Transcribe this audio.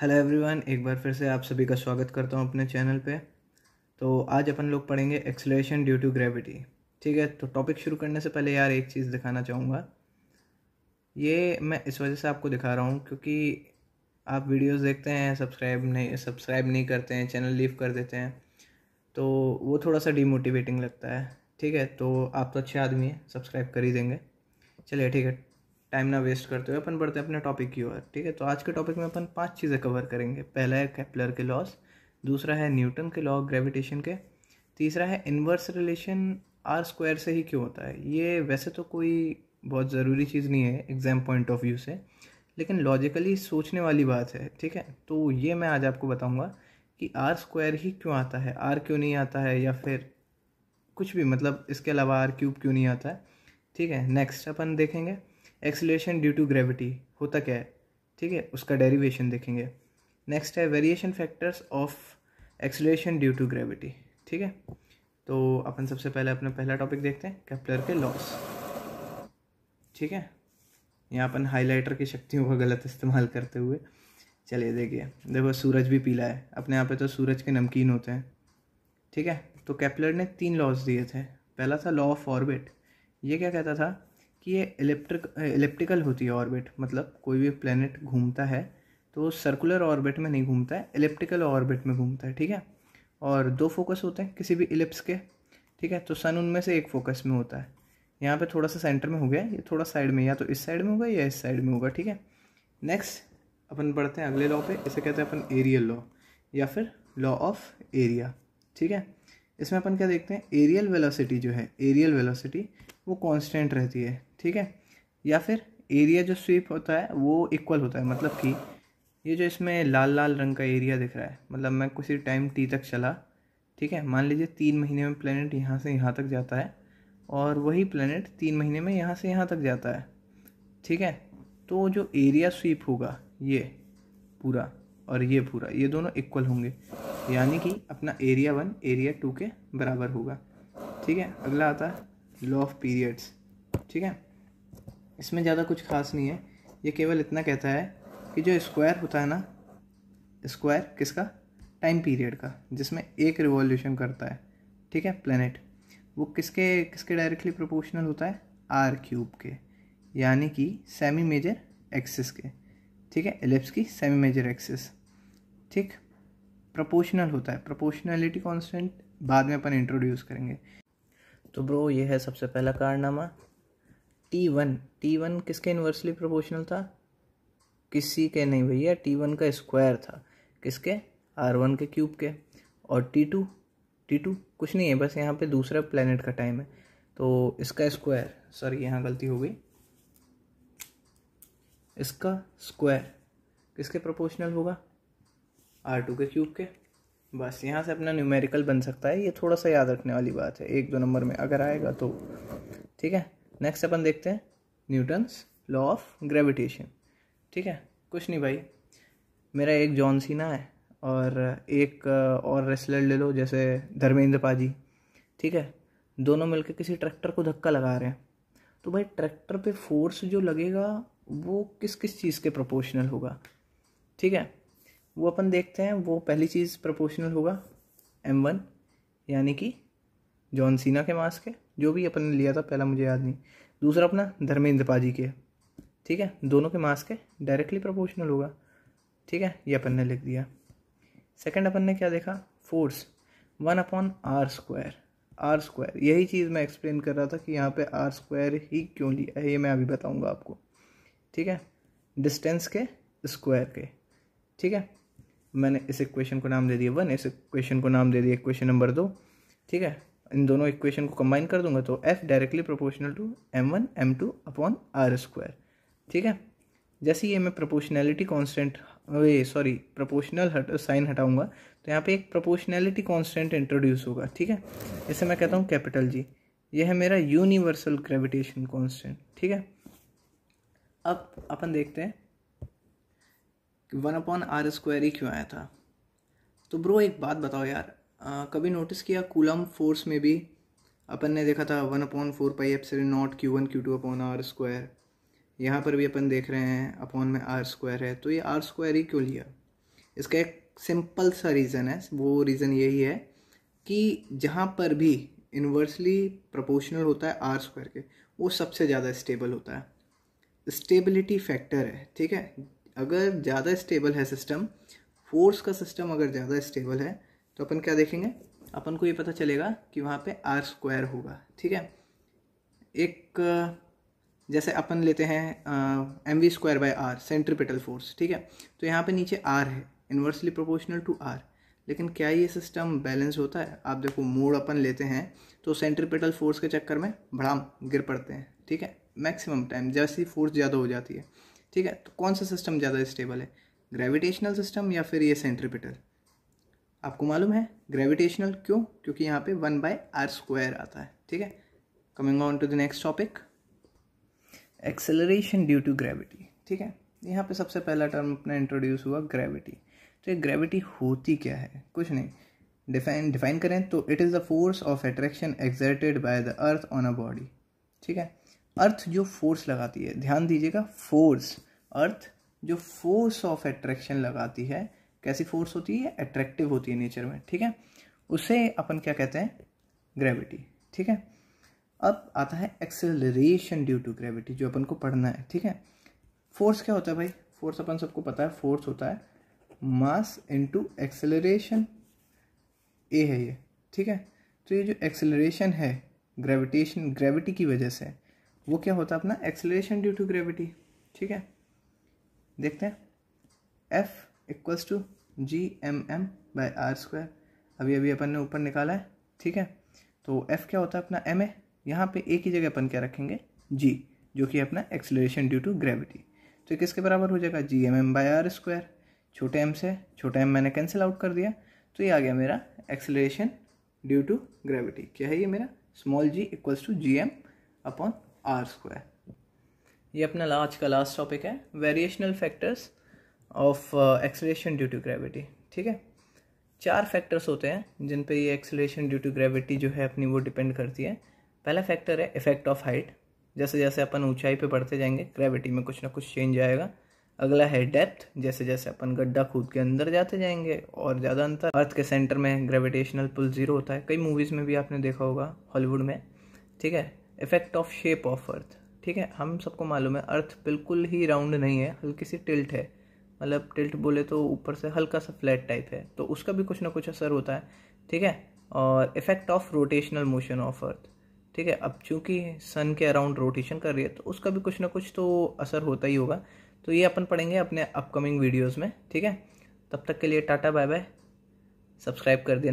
hello everyone एक बार फिर से आप सभी का स्वागत करता हूँ अपने चैनल पे तो आज अपन लोग पढ़ेंगे एक्सलेशन ड्यू टू ग्रेविटी ठीक है तो टॉपिक शुरू करने से पहले यार एक चीज़ दिखाना चाहूँगा ये मैं इस वजह से आपको दिखा रहा हूँ क्योंकि आप वीडियोस देखते हैं सब्सक्राइब नहीं सब्सक्राइब नहीं करते हैं चैनल लीव कर देते हैं तो वो थोड़ा सा डीमोटिवेटिंग लगता है ठीक है तो आप तो अच्छे आदमी हैं सब्सक्राइब कर ही देंगे चलिए ठीक है टाइम ना वेस्ट करते हुए अपन बढ़ते हैं अपने टॉपिक की ओर ठीक है तो आज के टॉपिक में अपन पांच चीज़ें कवर करेंगे पहला है कैपलर के लॉस दूसरा है न्यूटन के लॉ ग्रेविटेशन के तीसरा है इन्वर्स रिलेशन आर स्क्वायर से ही क्यों होता है ये वैसे तो कोई बहुत ज़रूरी चीज़ नहीं है एग्ज़ाम पॉइंट ऑफ व्यू से लेकिन लॉजिकली सोचने वाली बात है ठीक है तो ये मैं आज आपको बताऊँगा कि आर स्क्वायर ही क्यों आता है आर क्यों नहीं आता है या फिर कुछ भी मतलब इसके अलावा आर क्यूब क्यों नहीं आता है ठीक है नेक्स्ट अपन देखेंगे एक्सीलेशन ड्यू टू ग्रेविटी होता क्या है ठीक है उसका डेरिवेशन देखेंगे नेक्स्ट है variation factors of acceleration due to gravity ठीक है तो अपन सबसे पहले अपना पहला टॉपिक देखते हैं कैप्लर के लॉस ठीक है यहाँ अपन हाइलाइटर की शक्तियों का गलत इस्तेमाल करते हुए चलिए देखिए देखो सूरज भी पीला है अपने यहाँ पे तो सूरज के नमकीन होते हैं ठीक है तो कैप्लर ने तीन लॉस दिए थे पहला था लॉ ऑफ ऑर्बिट ये क्या कहता था कि ये इलेक्ट्रिक इलेप्टिकल होती है ऑर्बिट मतलब कोई भी प्लेनेट घूमता है तो सर्कुलर ऑर्बिट में नहीं घूमता है इलेप्टिकल ऑर्बिट में घूमता है ठीक है और दो फोकस होते हैं किसी भी इलिप्स के ठीक है तो सन उनमें से एक फोकस में होता है यहाँ पे थोड़ा सा सेंटर में हो गया ये थोड़ा साइड में या तो इस साइड में होगा या इस साइड में होगा ठीक है नेक्स्ट अपन बढ़ते हैं अगले लॉ पे इसे कहते हैं अपन एरियल लॉ या फिर लॉ ऑफ एरिया ठीक है इसमें अपन क्या देखते हैं एरियल वेलोसिटी जो है एरियल वेलोसिटी वो कांस्टेंट रहती है ठीक है या फिर एरिया जो स्वीप होता है वो इक्वल होता है मतलब कि ये जो इसमें लाल लाल रंग का एरिया दिख रहा है मतलब मैं कुछ टाइम टी तक चला ठीक है मान लीजिए तीन महीने में प्लानट यहाँ से यहाँ तक जाता है और वही प्लानट तीन महीने में यहाँ से यहाँ तक जाता है ठीक है तो जो एरिया स्वीप होगा ये पूरा और ये पूरा ये दोनों इक्वल होंगे यानी कि अपना एरिया वन एरिया टू के बराबर होगा ठीक है अगला आता है लॉ ऑफ पीरियड्स ठीक है इसमें ज़्यादा कुछ खास नहीं है ये केवल इतना कहता है कि जो स्क्वायर होता है ना स्क्वायर किसका टाइम पीरियड का जिसमें एक रिवॉल्यूशन करता है ठीक है प्लेनेट वो किसके किसके डायरेक्टली प्रोपोर्शनल होता है आर क्यूब के यानी कि सेमी मेजर एक्सिस के ठीक है एलिप्स की सेमी मेजर एक्सिस ठीक प्रोपोर्शनल होता है प्रोपोर्शनैलिटी कांस्टेंट बाद में अपन इंट्रोड्यूस करेंगे तो ब्रो ये है सबसे पहला कारनामा टी वन टी वन किसके इन्वर्सली प्रोपोर्शनल था किसी के नहीं भैया टी वन का स्क्वायर था किसके आर वन के क्यूब के और टी टू टी टू कुछ नहीं है बस यहाँ पे दूसरा प्लानट का टाइम है तो इसका स्क्वायर सॉरी यहाँ गलती हो गई इसका स्क्वायर किसके प्रोपोर्शनल होगा आर टू के क्यूब के बस यहाँ से अपना न्यूमेरिकल बन सकता है ये थोड़ा सा याद रखने वाली बात है एक दो नंबर में अगर आएगा तो ठीक है नेक्स्ट अपन देखते हैं न्यूटन्स लॉ ऑफ ग्रेविटेशन ठीक है कुछ नहीं भाई मेरा एक जॉन सीना है और एक और रेसलर ले लो जैसे धर्मेंद्र पाजी ठीक है दोनों मिलकर किसी ट्रैक्टर को धक्का लगा रहे हैं तो भाई ट्रैक्टर पे फोर्स जो लगेगा वो किस किस चीज़ के प्रोपोर्शनल होगा ठीक है वो अपन देखते हैं वो पहली चीज़ प्रोपोर्शनल होगा एम वन यानी कि जॉन सीना के मास के जो भी अपन ने लिया था पहला मुझे याद नहीं दूसरा अपना धर्मेंद्र पाजी के ठीक है दोनों के मास के डायरेक्टली प्रोपोर्शनल होगा ठीक है ये अपन ने लिख दिया सेकंड अपन ने क्या देखा force one upon R square R square यही चीज़ मैं एक्सप्लेन कर रहा था कि यहाँ पे आर स्क्वायर ही क्यों लिया है ये मैं अभी बताऊँगा आपको ठीक है डिस्टेंस के स्क्वायर के ठीक है मैंने इस इक्वेशन को नाम दे दिया वन इस इक्वेशन को नाम दे दिया इक्वेशन नंबर दो ठीक है इन दोनों इक्वेशन को कंबाइन कर दूंगा तो F directly proportional to M one M two upon R square ठीक है जैसे ही मैं प्रोपोर्शनैलिटी कॉन्स्टेंट वे सॉरी प्रोपोर्शनल हट साइन हटाऊंगा तो यहाँ पे एक प्रोपोर्शनैलिटी कॉन्स्टेंट इंट्रोड्यूस होगा ठीक है इसे मैं कहता हूँ कैपिटल जी यह है मेरा यूनिवर्सल ग्रेविटेशन कॉन्स्टेंट ठीक है अब अपन देखते हैं कि वन अपॉन आर स्क्वायर ही क्यों आया था तो ब्रो एक बात बताओ यार आ, कभी नोटिस किया कूलम फोर्स में भी अपन ने देखा था one upon four pi epsilon naught Q one Q two upon R square यहाँ पर भी अपन देख रहे हैं अपॉन में आर स्क्वायर है तो ये आर स्क्वायर ही क्यों लिया इसका एक सिंपल सा रीज़न है वो रीज़न यही है कि जहाँ पर भी इन्वर्सली प्रोपोर्शनल होता है आर स्क्वायर के वो सबसे ज़्यादा स्टेबल होता है स्टेबिलिटी फैक्टर है ठीक है अगर ज़्यादा स्टेबल है सिस्टम फोर्स का सिस्टम अगर ज़्यादा स्टेबल है तो अपन क्या देखेंगे अपन को ये पता चलेगा कि वहाँ पे आर स्क्वायर होगा ठीक है एक जैसे अपन लेते हैं M V square by R centripetal force ठीक है तो यहाँ पे नीचे आर है इन्वर्सली प्रोपोर्शनल टू आर लेकिन क्या ये सिस्टम बैलेंस होता है आप देखो मोड़ अपन लेते हैं तो सेंट्रीपिटल फोर्स के चक्कर में भड़ाम गिर पड़ते हैं ठीक है मैक्सिमम टाइम जैसी फोर्स ज़्यादा हो जाती है ठीक है तो कौन सा सिस्टम ज़्यादा स्टेबल है ग्रेविटेशनल सिस्टम या फिर ये सेंट्रिपिटल आपको मालूम है ग्रेविटेशनल क्यों क्योंकि यहाँ पे वन बाय आर स्क्वायर आता है ठीक है coming on to the next topic acceleration due to gravity ठीक है यहाँ पे सबसे पहला टर्म अपना इंट्रोड्यूस हुआ ग्रेविटी तो ग्रेविटी होती क्या है कुछ नहीं डिफाइन डिफाइन करें तो it is the force of attraction exerted by the earth on a body ठीक है अर्थ जो फोर्स लगाती है ध्यान दीजिएगा फोर्स अर्थ जो फोर्स ऑफ एट्रैक्शन लगाती है कैसी फोर्स होती है एट्रैक्टिव होती है नेचर में ठीक है उसे अपन क्या कहते हैं ग्रेविटी ठीक है अब आता है एक्सेलरेशन ड्यू टू ग्रेविटी जो अपन को पढ़ना है ठीक है फोर्स क्या होता है भाई फोर्स अपन सबको पता है फोर्स होता है मास इंटू एक्सेलरेशन ए है ये ठीक है तो ये जो एक्सेलरेशन है ग्रेविटेशन ग्रेविटी की वजह से वो क्या होता है अपना एक्सेलरेशन ड्यू टू ग्रेविटी ठीक है देखते हैं F equals to G M M by R square अभी अभी अपन ने ऊपर निकाला है ठीक है तो एफ क्या होता है अपना एम ए यहाँ पे एक ही जगह अपन क्या रखेंगे जी जो कि अपना एक्सेलरेशन ड्यू टू ग्रेविटी तो किसके बराबर हो जाएगा G M M by R square छोटे एम से छोटा एम मैंने कैंसिल आउट कर दिया तो ये आ गया मेरा एक्सेलरेशन ड्यू टू ग्रेविटी क्या है ये मेरा small G equals to G M upon R square ये अपना आज का लास्ट टॉपिक है variational factors of acceleration due to gravity ठीक है चार फैक्टर्स होते हैं जिन पे ये एक्सलेशन ड्यू टू ग्रेविटी जो है अपनी वो डिपेंड करती है पहला फैक्टर है इफेक्ट ऑफ हाइट जैसे जैसे अपन ऊंचाई पे बढ़ते जाएंगे ग्रेविटी में कुछ ना कुछ चेंज आएगा अगला है डेप्थ जैसे जैसे अपन गड्ढा खूद के अंदर जाते जाएंगे और ज़्यादा अंतर अर्थ के सेंटर में ग्रेविटेशनल पुल जीरो होता है कई मूवीज़ में भी आपने देखा होगा हॉलीवुड में ठीक है effect of shape of earth ठीक है हम सबको मालूम है अर्थ बिल्कुल ही राउंड नहीं है हल्की सी टिल्ट है मतलब टिल्ट बोले तो ऊपर से हल्का सा फ्लैट टाइप है तो उसका भी कुछ ना कुछ असर होता है ठीक है और effect of rotational motion of earth ठीक है अब चूंकि सन के अराउंड रोटेशन कर रही है तो उसका भी कुछ ना कुछ तो असर होता ही होगा तो ये अपन पढ़ेंगे अपने अपकमिंग वीडियोज़ में ठीक है तब तक के लिए टाटा बाय बाय सब्सक्राइब कर देना